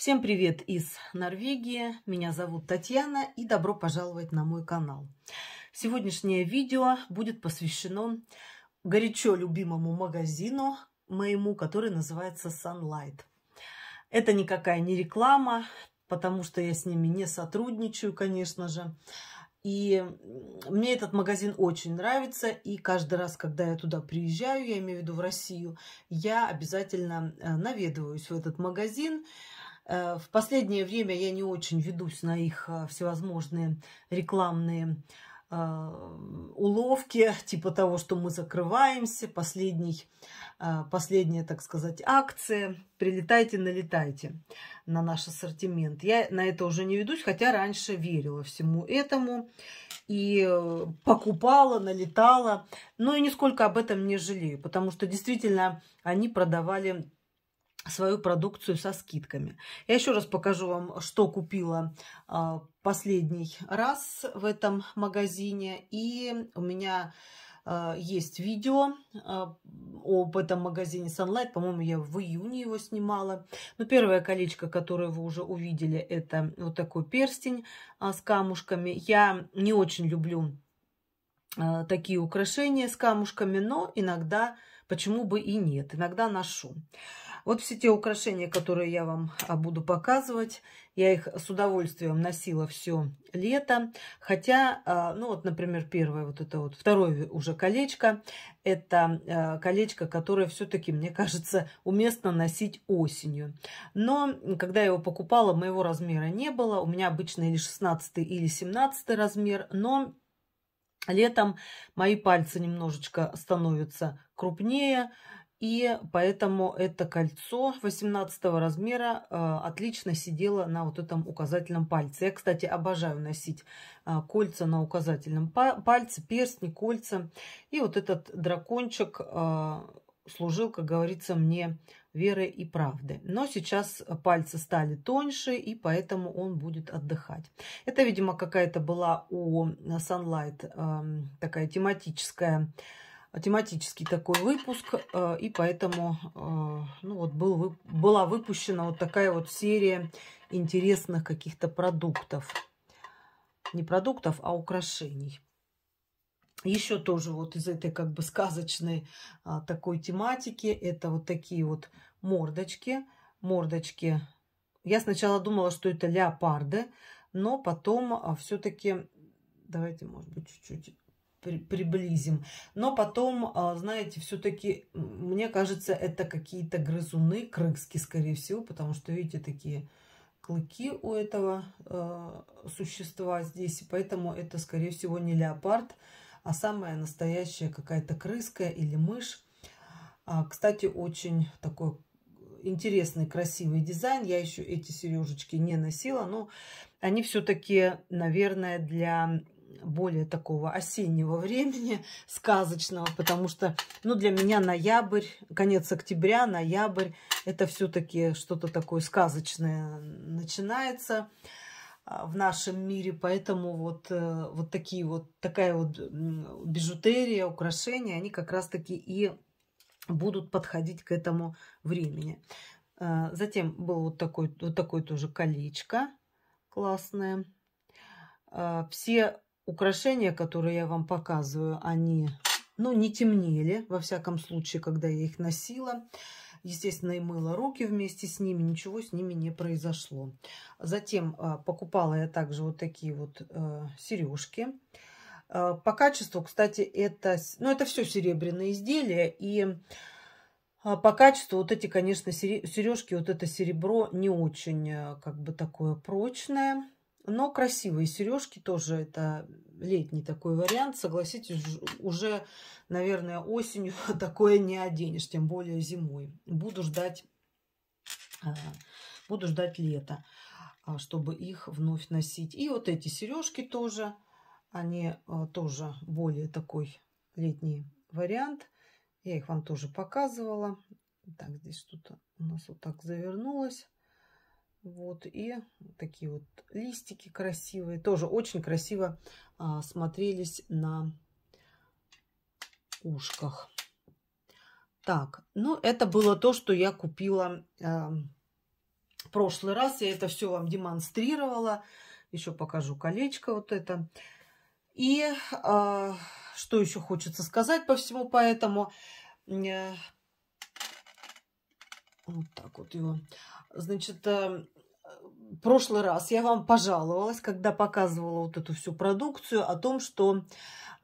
Всем привет из Норвегии. Меня зовут Татьяна и добро пожаловать на мой канал. Сегодняшнее видео будет посвящено горячо любимому магазину моему, который называется Sunlight. Это никакая не реклама, потому что я с ними не сотрудничаю, конечно же. И мне этот магазин очень нравится, и каждый раз, когда я туда приезжаю, я имею в виду в Россию, я обязательно э, наведываюсь в этот магазин, Э, в последнее время я не очень ведусь на их э, всевозможные рекламные э, уловки, типа того, что мы закрываемся, последний, последняя, так сказать, акция, прилетайте, налетайте на наш ассортимент. Я на это уже не ведусь, хотя раньше верила всему этому и покупала, налетала, но и нисколько об этом не жалею, потому что действительно они продавали свою продукцию со скидками. Я еще раз покажу вам, что купила а, последний раз в этом магазине. И у меня а, есть видео а, об этом магазине Sunlight. По-моему, я в июне его снимала. Но первое колечко, которое вы уже увидели, это вот такой перстень с камушками. Я не очень люблю такие украшения с камушками, но иногда, почему бы и нет, иногда ношу. Вот все те украшения, которые я вам а, буду показывать, я их с удовольствием носила все лето. Хотя, а, ну вот, например, первое вот это вот, второе уже колечко, это а, колечко, которое все-таки, мне кажется, уместно носить осенью. Но когда я его покупала, моего размера не было. У меня обычно или 16 или 17 размер, но летом мои пальцы немножечко становятся крупнее, и поэтому это кольцо 18 размера э, отлично сидело на вот этом указательном пальце. Я, кстати, обожаю носить э, кольца на указательном пальце, перстни, кольца. И вот этот дракончик э, служил, как говорится, мне веры и правды. Но сейчас пальцы стали тоньше, и поэтому он будет отдыхать. Это, видимо, какая-то была у Sunlight эм, такая тематическая тематический такой выпуск, э, и поэтому э, ну вот был, была выпущена вот такая вот серия интересных каких-то продуктов. Не продуктов, а украшений. Еще тоже вот из этой как бы сказочной э, такой тематики. Это вот такие вот мордочки. Мордочки. Я сначала думала, что это леопарды, но потом все-таки... Давайте, может быть, чуть-чуть при приблизим. Но потом, а, знаете, все-таки, мне кажется, это какие-то грызуны, крыски, скорее всего, потому что, видите, такие клыки у этого э, существа здесь. И поэтому это, скорее всего, не леопард, а самая настоящая какая-то крыска или мышь. А, кстати, очень такой интересный, красивый дизайн. Я еще эти сережечки не носила, но они все-таки, наверное, для более такого осеннего времени, сказочного, потому что, ну, для меня ноябрь, конец октября, ноябрь, это все-таки что-то такое сказочное начинается а, в нашем мире, поэтому вот, э, вот такие вот, такая вот бижутерия, украшения, они как раз-таки и будут подходить к этому времени. Э, затем был вот такой вот такое тоже колечко классное. Э, все украшения, которые я вам показываю, они, ну, не темнели, во всяком случае, когда я их носила. Естественно, и мыла руки вместе с ними, ничего с ними не произошло. Затем а, покупала я также вот такие вот э, сережки. Э, по качеству, кстати, это, ну, это все серебряные изделия, и а, по качеству вот эти, конечно, сережки, вот это серебро не очень э, как бы такое прочное. Но красивые сережки тоже это летний такой вариант. Согласитесь, уже, наверное, осенью такое не оденешь, тем более зимой. Буду ждать, а, буду ждать лета, а, чтобы их вновь носить. И вот эти сережки тоже, они а, тоже более такой летний вариант. Я их вам тоже показывала. Так, здесь что-то у нас вот так завернулось. Вот, и такие вот листики красивые. Тоже очень красиво а, смотрелись на ушках. Так, ну это было то, что я купила а, прошлый раз. Я это все вам демонстрировала. Еще покажу колечко вот это. И а, что еще хочется сказать по всему поэтому? Э, вот так вот его. Значит, э, прошлый раз я вам пожаловалась, когда показывала вот эту всю продукцию, о том, что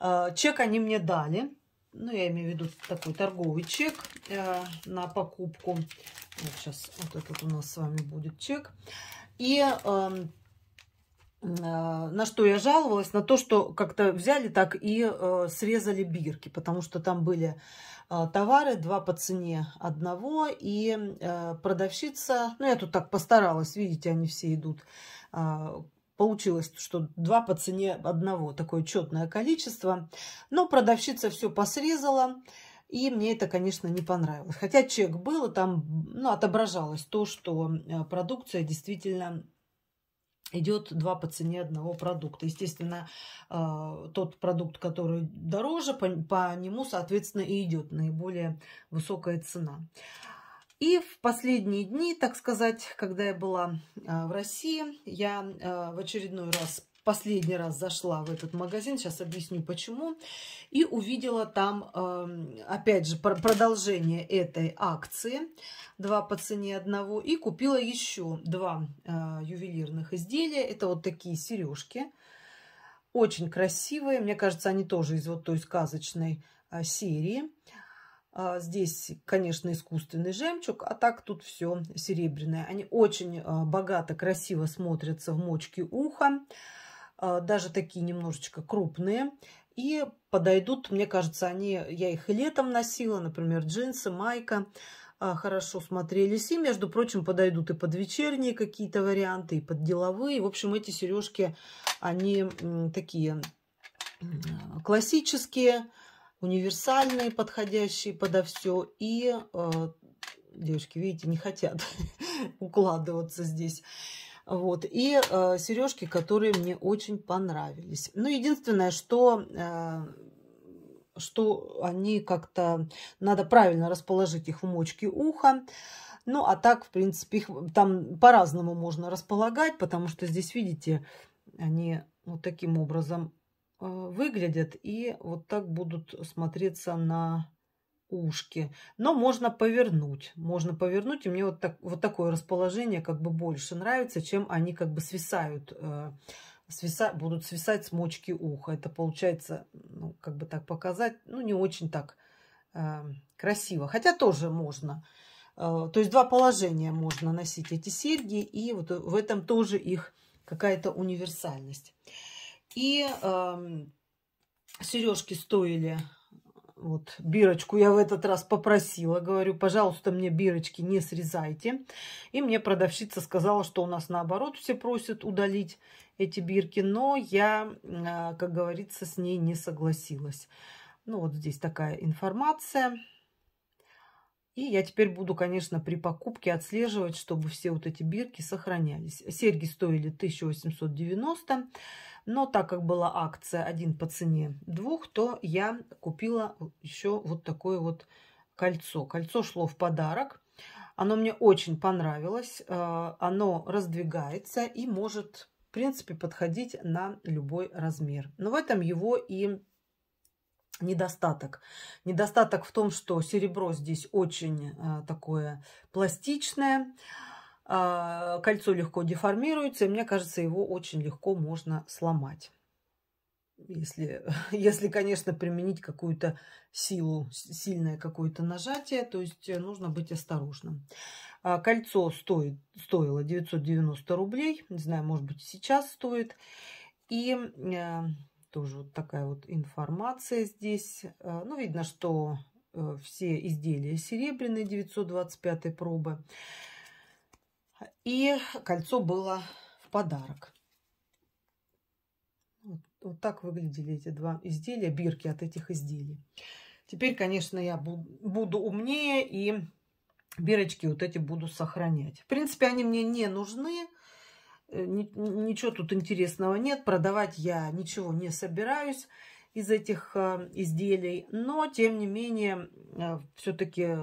э, чек они мне дали. Ну, я имею в виду такой торговый чек э, на покупку. Вот сейчас вот этот у нас с вами будет чек. И эм, Э, на что я жаловалась, на то, что как-то взяли так и э, срезали бирки, потому что там были э, товары, два по цене одного, и продавщица, ну я тут так постаралась, видите, они все идут, получилось, что два по цене одного, такое четное количество, но продавщица все посрезала, и мне это, конечно, не понравилось. Хотя чек был, там ну, отображалось то, что продукция действительно идет два по цене одного продукта. Естественно, э, тот продукт, который дороже, по, по нему, соответственно, и идет наиболее высокая цена. И в последние дни, так сказать, когда я была э, в России, я э, в очередной раз последний раз зашла в этот магазин, сейчас объясню почему, и увидела там, эм, опять же, продолжение этой акции, два по цене одного, и купила еще два э, ювелирных изделия, это вот такие сережки, очень красивые, мне кажется, они тоже из вот той сказочной э, серии. Э, здесь, конечно, искусственный жемчуг, а так тут все серебряное. Они очень богато, красиво смотрятся в мочке уха. А, даже такие немножечко крупные. И подойдут, мне кажется, они, я их и летом носила, например, джинсы, майка а, хорошо смотрелись. И, между прочим, подойдут и под вечерние какие-то варианты, и под деловые. В общем, эти сережки, они такие классические, универсальные, подходящие подо все. И а, девочки, видите, не хотят укладываться здесь. Вот. И э, сережки, которые мне очень понравились. Ну, единственное, что, э, что они как-то... Надо правильно расположить их в мочке уха. Ну, а так, в принципе, их там по-разному можно располагать, потому что здесь, видите, они вот таким образом э, выглядят и вот так будут смотреться на ушки. Но можно повернуть. Можно повернуть, и мне вот, так, вот такое расположение как бы больше нравится, чем они как бы свисают, э, свиса, будут свисать с мочки уха. Это получается, ну, как бы так показать, ну, не очень так э, красиво. Хотя тоже можно. Э, то есть два положения можно носить эти серьги, и вот в этом тоже их какая-то универсальность. И э, сережки стоили вот бирочку я в этот раз попросила, говорю, пожалуйста, мне бирочки не срезайте. И мне продавщица сказала, что у нас наоборот все просят удалить эти бирки, но я, а, как говорится, с ней не согласилась. Ну вот здесь такая информация. И я теперь буду, конечно, при покупке отслеживать, чтобы все вот эти бирки сохранялись. Серьги стоили 1890, но так как была акция один по цене двух, то я купила еще вот такое вот кольцо. Кольцо шло в подарок. Оно мне очень понравилось. Э, оно раздвигается и может, в принципе, подходить на любой размер. Но в этом его и недостаток. Недостаток в том, что серебро здесь очень а, такое пластичное, а, кольцо легко деформируется, и мне кажется, его очень легко можно сломать. Если, если конечно, применить какую-то силу, сильное какое-то нажатие, то есть э, нужно быть осторожным. А, кольцо стоит, стоило 990 рублей, не знаю, может быть, сейчас стоит. И э, тоже вот такая вот информация здесь. Э, ну, видно, что э, все изделия серебряные 925 пробы. И кольцо было в подарок. Вот, вот так выглядели эти два изделия, бирки от этих изделий. Теперь, конечно, я буду умнее и бирочки вот эти буду сохранять. В принципе, они мне не нужны. Э, ничего тут интересного нет. Продавать я ничего не собираюсь из этих э, изделий. Но, тем не менее, э, все-таки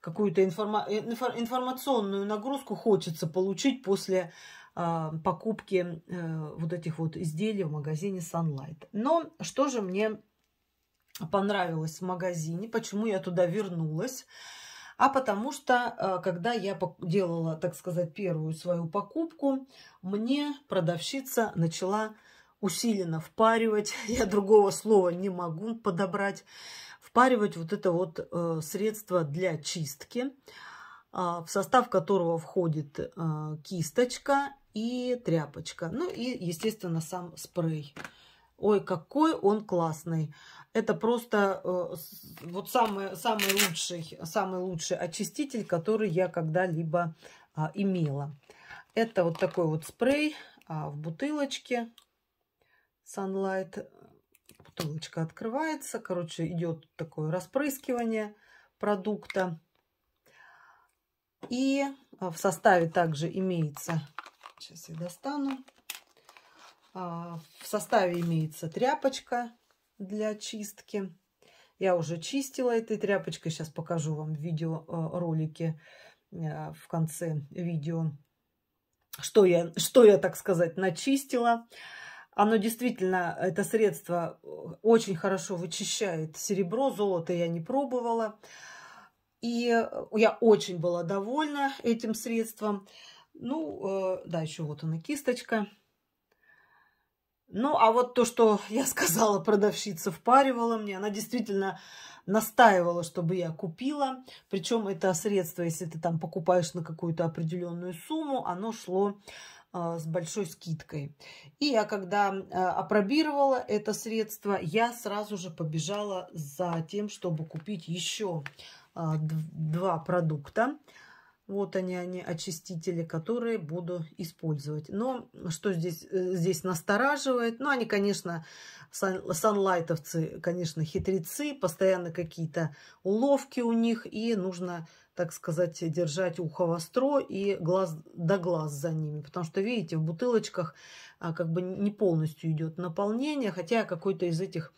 какую-то информа информационную нагрузку хочется получить после покупки вот этих вот изделий в магазине Sunlight. Но что же мне понравилось в магазине, почему я туда вернулась? а потому что, э, когда я делала, так сказать, первую свою покупку, мне продавщица начала усиленно впаривать, я другого слова не могу подобрать, впаривать вот это вот э, средство для чистки, а, в состав которого входит э, кисточка и тряпочка, ну и, естественно, сам спрей. Ой, какой он классный! Это просто э, вот самый, самый, лучший, самый лучший очиститель, который я когда-либо э, имела. Это вот такой вот спрей э, в бутылочке Sunlight. Бутылочка открывается. Короче, идет такое распрыскивание продукта. И а, в составе также имеется, сейчас я достану, в составе имеется тряпочка для чистки. Я уже чистила этой тряпочкой. Сейчас покажу вам видеоролики э, в конце видео. Что я, что я, так сказать, начистила. Оно действительно, это средство э, очень хорошо вычищает серебро, золото я не пробовала. И э, я очень была довольна этим средством. Ну, да, еще вот она кисточка. Ну, а вот то, что я сказала, продавщица впаривала мне, она действительно настаивала, чтобы я купила. Причем это средство, если ты там покупаешь на какую-то определенную сумму, оно шло а, с большой скидкой. И я когда а, опробировала это средство, я сразу же побежала за тем, чтобы купить еще а, два продукта. Вот они, они очистители, которые буду использовать. Но что здесь, э, здесь настораживает? Ну, они, конечно, сан, санлайтовцы, конечно, хитрецы, постоянно какие-то уловки у них, и нужно, так сказать, держать ухо востро и глаз до да глаз за ними. Потому что, видите, в бутылочках а, как бы не полностью идет наполнение, хотя я какой-то из этих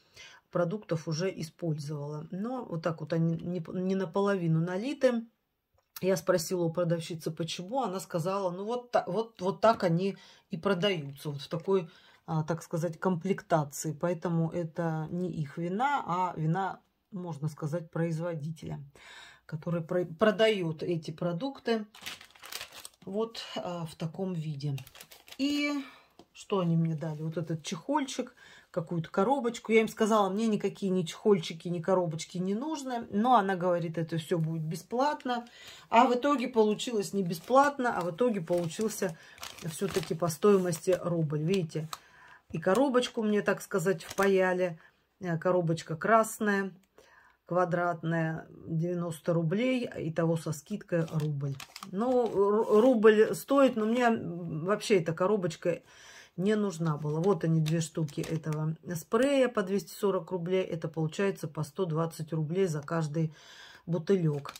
продуктов уже использовала. Но вот так вот они не, не наполовину налиты. Я спросила у продавщицы, почему. Она сказала, ну вот, вот, вот так они и продаются, вот в такой, а, так сказать, комплектации. Поэтому это не их вина, а вина, можно сказать, производителя, который продает эти продукты вот а, в таком виде. И что они мне дали? Вот этот чехольчик, какую-то коробочку. Я им сказала, мне никакие ни чехольчики, ни коробочки не нужны. Но она говорит, это все будет бесплатно. А в итоге получилось не бесплатно, а в итоге получился все-таки по стоимости рубль. Видите, и коробочку мне, так сказать, впаяли. Э, коробочка красная, квадратная, 90 рублей. и того со скидкой рубль. Ну, рубль стоит, но мне вообще эта коробочка не нужна была. Вот они, две штуки этого спрея по 240 рублей. Это получается по 120 рублей за каждый бутылек.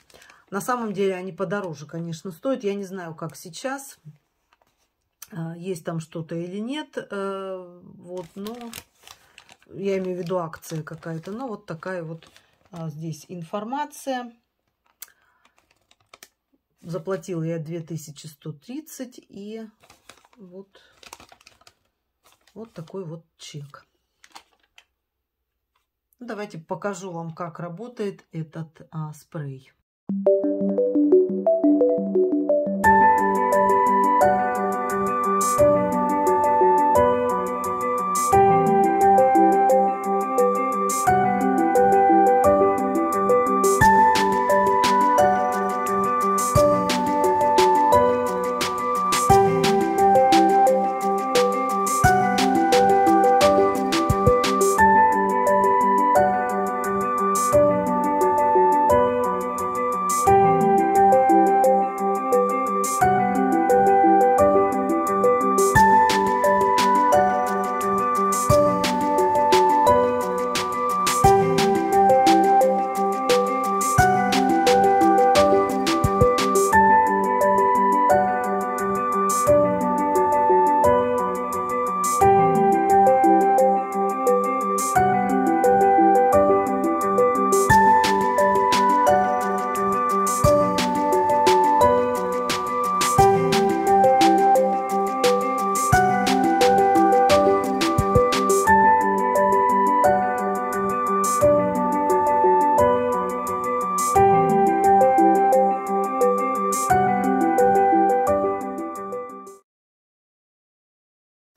На самом деле они подороже, конечно, стоят. Я не знаю, как сейчас, э, есть там что-то или нет. Э, вот, но я имею в виду акция какая-то. Но вот такая вот а, здесь информация. Заплатила я 2130 и вот вот такой вот чек. Ну, давайте покажу вам, как работает этот а, спрей.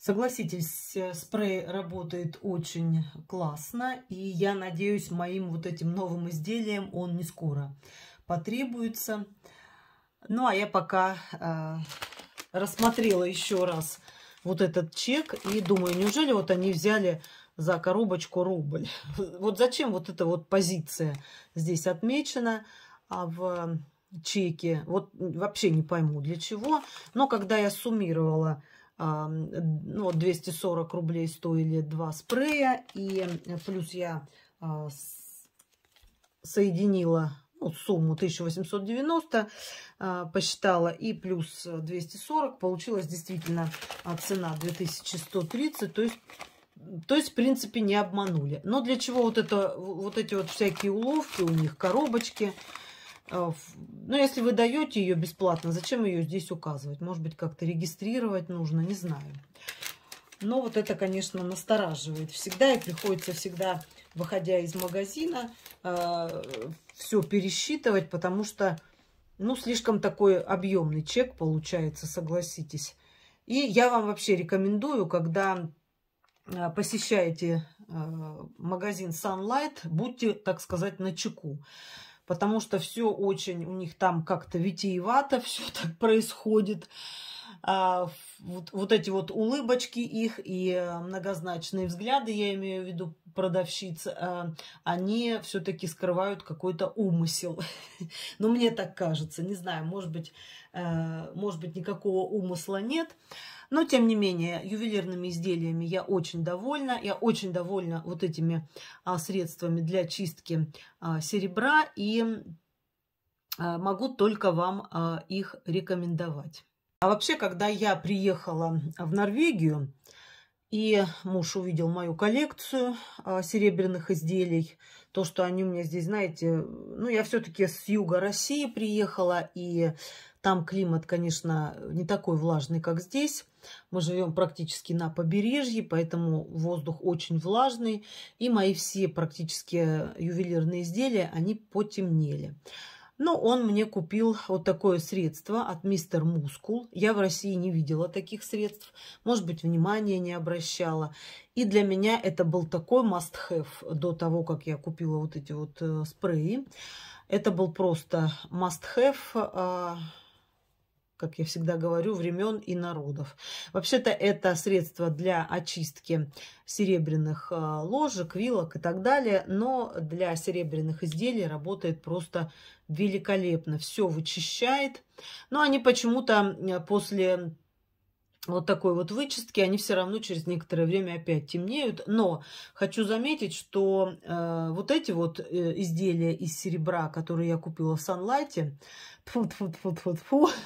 Согласитесь, э, спрей работает очень классно, и я надеюсь, моим вот этим новым изделием он не скоро потребуется. Ну, а я пока э, рассмотрела еще раз вот этот чек и думаю, неужели вот они взяли за коробочку рубль? Вот зачем вот эта вот позиция здесь отмечена а в э, чеке? Вот вообще не пойму для чего. Но когда я суммировала ну, 240 рублей стоили два спрея. И плюс я а, соединила ну, сумму 1890, а, посчитала, и плюс 240. Получилась действительно а, цена 2130, то есть то есть, в принципе, не обманули. Но для чего вот, это, вот эти вот всякие уловки у них, коробочки – а, ну, если вы даете ее бесплатно, зачем ее здесь указывать? Может быть, как-то регистрировать нужно, не знаю. Но вот это, конечно, настораживает всегда. И приходится всегда, выходя из магазина, а, все пересчитывать, потому что, ну, слишком такой объемный чек получается, согласитесь. И я вам вообще рекомендую, когда а, посещаете магазин Sunlight, будьте, так сказать, на чеку потому что все очень у них там как-то витиевато, все так происходит. А, вот, вот эти вот улыбочки их и а, многозначные взгляды, я имею в виду продавщиц, а, они все-таки скрывают какой-то умысел. Но мне так кажется, не знаю, может быть, а, может быть никакого умысла нет. Но, тем не менее, ювелирными изделиями я очень довольна. Я очень довольна вот этими а, средствами для чистки а, серебра и а, могу только вам а, их рекомендовать. А вообще, когда я приехала в Норвегию, и муж увидел мою коллекцию а, серебряных изделий. То, что они у меня здесь, знаете, ну, я все-таки с юга России приехала, и там климат, конечно, не такой влажный, как здесь. Мы живем практически на побережье, поэтому воздух очень влажный. И мои все практически э, ювелирные изделия, они потемнели. Но он мне купил вот такое средство от Мистер Мускул. Я в России не видела таких средств. Может быть, внимания не обращала. И для меня это был такой must-have до того, как я купила вот эти вот э, спреи. Это был просто must-have э, как я всегда говорю, времен и народов. Вообще-то это средство для очистки серебряных э, ложек, вилок и так далее, но для серебряных изделий работает просто великолепно. Все вычищает. Но они почему-то э, после вот такой вот вычистки, они все равно через некоторое время опять темнеют. Но хочу заметить, что э, вот эти вот э, изделия из серебра, которые я купила в Санлайте,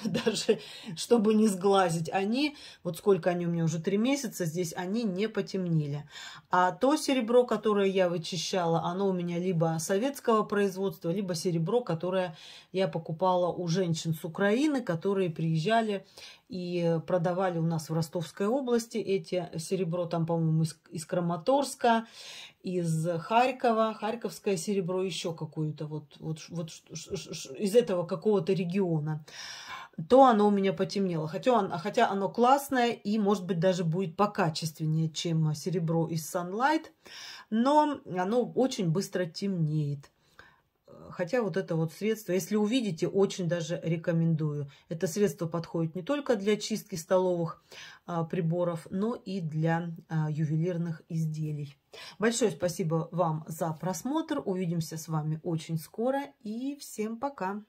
даже чтобы не сглазить, они, вот сколько они у меня уже три месяца здесь, они не потемнели. А то серебро, которое я вычищала, оно у меня либо советского производства, либо серебро, которое я покупала у женщин с Украины, которые приезжали и продавали у нас в Ростовской области эти серебро, там, по-моему, из, из Краматорска, из Харькова, харьковское серебро, еще какое-то вот, вот, вот из этого какого-то региона, то оно у меня потемнело. Хотя, он, хотя оно классное и, может быть, даже будет покачественнее, чем серебро из Sunlight, но оно очень быстро темнеет. Хотя вот это вот средство, если увидите, очень даже рекомендую. Это средство подходит не только для чистки столовых а, приборов, но и для а, ювелирных изделий. Большое спасибо вам за просмотр. Увидимся с вами очень скоро и всем пока!